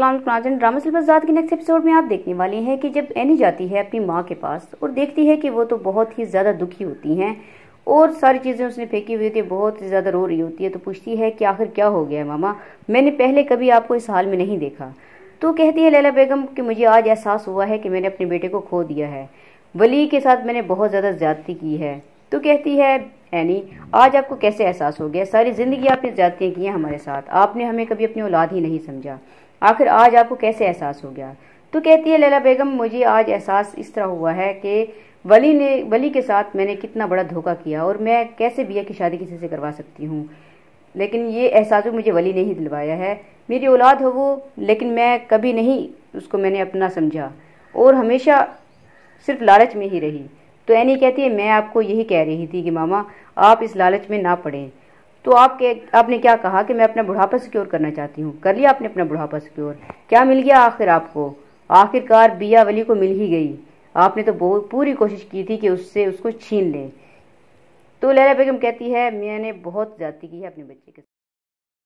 नाजन drama आजाद के next episode में आप देखने वाले हैं कि जब एनी जाती है अपनी माँ के पास और देखती है कि वो तो बहुत ही ज़्यादा दुखी होती हैं और सारी चीज़ें उसने फेंकी हुई होती है बहुत ही ज़्यादा रो रही होती है तो पूछती है कि आखिर क्या हो गया है मामा मैंने पहले कभी आपको इस हाल में नहीं देखा तो कहती है लैला बेगम कि मुझे आज एहसास हुआ है कि मैंने अपने बेटे को खो दिया है वली के साथ मैंने बहुत ज़्यादा ज्यादती की है तो कहती है यानी आज आपको कैसे एहसास हो गया सारी ज़िंदगी आपने ज़्यादतियाँ की हैं हमारे साथ आपने हमें कभी अपनी औलाद ही नहीं समझा आखिर आज आपको कैसे एहसास हो गया तो कहती है लैला बेगम मुझे आज एहसास इस तरह हुआ है कि वली ने वली के साथ मैंने कितना बड़ा धोखा किया और मैं कैसे बिया की शादी किसी से करवा सकती हूँ लेकिन ये एहसास भी मुझे वली ने ही दिलवाया है मेरी औलाद हो वो लेकिन मैं कभी नहीं उसको मैंने अपना समझा और हमेशा सिर्फ लालच में ही रही तो एनी कहती है मैं आपको यही कह रही थी कि मामा आप इस लालच में ना पड़े तो आप के, आपने क्या कहा कि मैं अपना बुढ़ापा सिक्योर करना चाहती हूँ कर लिया आपने अपना बुढ़ापा सिक्योर क्या मिल गया आखिर आपको आखिरकार बिया वली को मिल ही गई आपने तो बहुत पूरी कोशिश की थी कि उससे उसको छीन लें तो लैला बेगम कहती है मैंने बहुत ज्यादा की है अपने बच्चे के साथ